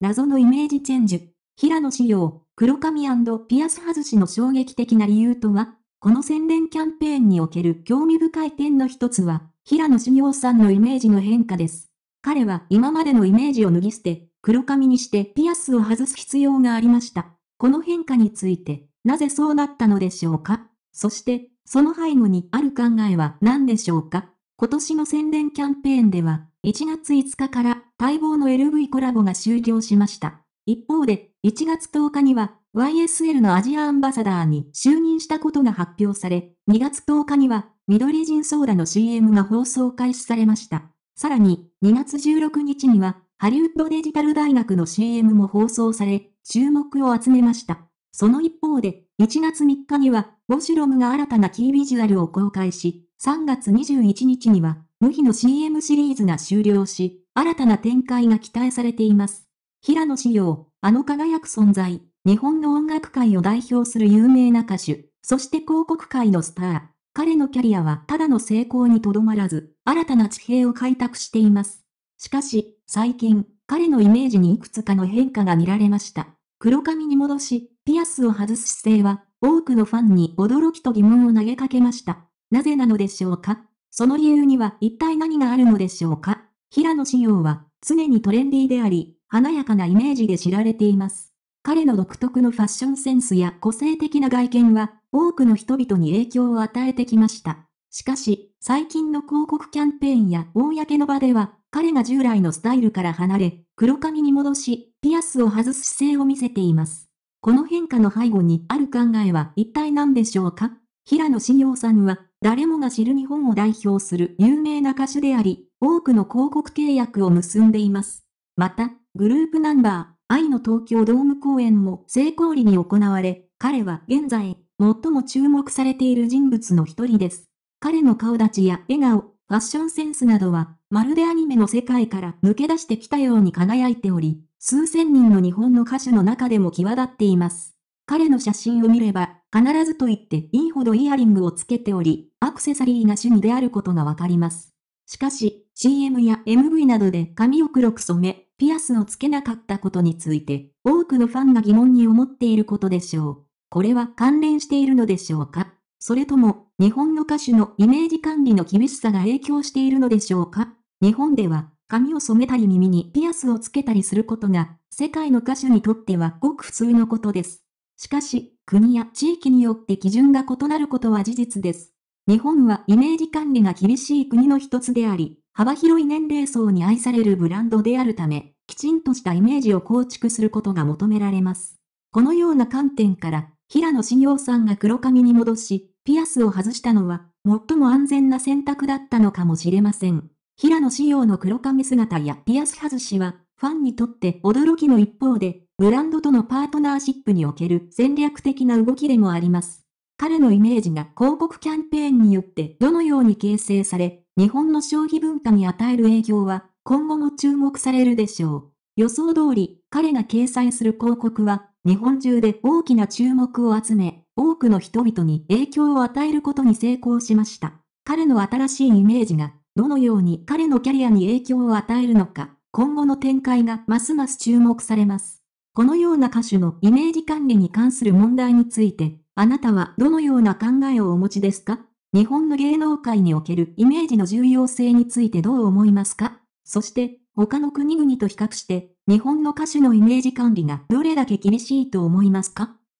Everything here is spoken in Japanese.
謎のイメージチェンジ。平野紫耀、黒髪ピアス外しの衝撃的な理由とは、この宣伝キャンペーンにおける興味深い点の一つは、平野紫耀さんのイメージの変化です。彼は今までのイメージを脱ぎ捨て、黒髪にしてピアスを外す必要がありました。この変化について、なぜそうなったのでしょうかそして、その背後にある考えは何でしょうか今年の宣伝キャンペーンでは、1月5日から待望の LV コラボが終了しました。一方で、1月10日には YSL のアジアアンバサダーに就任したことが発表され、2月10日には緑人ソーダの CM が放送開始されました。さらに、2月16日には、ハリウッドデジタル大学の CM も放送され、注目を集めました。その一方で、1月3日には、ウォシュロムが新たなキービジュアルを公開し、3月21日には、無比の CM シリーズが終了し、新たな展開が期待されています。平野志耀、あの輝く存在、日本の音楽界を代表する有名な歌手、そして広告界のスター。彼のキャリアはただの成功にとどまらず、新たな地平を開拓しています。しかし、最近、彼のイメージにいくつかの変化が見られました。黒髪に戻し、ピアスを外す姿勢は、多くのファンに驚きと疑問を投げかけました。なぜなのでしょうかその理由には一体何があるのでしょうか平野紫耀は常にトレンディーであり、華やかなイメージで知られています。彼の独特のファッションセンスや個性的な外見は多くの人々に影響を与えてきました。しかし、最近の広告キャンペーンや公の場では、彼が従来のスタイルから離れ、黒髪に戻し、ピアスを外す姿勢を見せています。この変化の背後にある考えは一体何でしょうか平野紫耀さんは誰もが知る日本を代表する有名な歌手であり、多くの広告契約を結んでいます。また、グループナンバー、愛の東京ドーム公演も成功裏に行われ、彼は現在、最も注目されている人物の一人です。彼の顔立ちや笑顔、ファッションセンスなどは、まるでアニメの世界から抜け出してきたように輝いており、数千人の日本の歌手の中でも際立っています。彼の写真を見れば、必ずと言っていいほどイヤリングをつけており、アクセサリーが趣味であることがわかります。しかし、CM や MV などで髪を黒く染め、ピアスをつけなかったことについて、多くのファンが疑問に思っていることでしょう。これは関連しているのでしょうかそれとも、日本の歌手のイメージ管理の厳しさが影響しているのでしょうか日本では、髪を染めたり耳にピアスをつけたりすることが、世界の歌手にとってはごく普通のことです。しかし、国や地域によって基準が異なることは事実です。日本はイメージ管理が厳しい国の一つであり、幅広い年齢層に愛されるブランドであるため、きちんとしたイメージを構築することが求められます。このような観点から、平野志陽さんが黒髪に戻し、ピアスを外したのは、最も安全な選択だったのかもしれません。平野志陽の黒髪姿やピアス外しは、ファンにとって驚きの一方で、ブランドとのパートナーシップにおける戦略的な動きでもあります。彼のイメージが広告キャンペーンによってどのように形成され、日本の消費文化に与える影響は今後も注目されるでしょう。予想通り、彼が掲載する広告は日本中で大きな注目を集め、多くの人々に影響を与えることに成功しました。彼の新しいイメージがどのように彼のキャリアに影響を与えるのか、今後の展開がますます注目されます。このような歌手のイメージ管理に関する問題について、あなたはどのような考えをお持ちですか日本の芸能界におけるイメージの重要性についてどう思いますかそして、他の国々と比較して、日本の歌手のイメージ管理がどれだけ厳しいと思いますか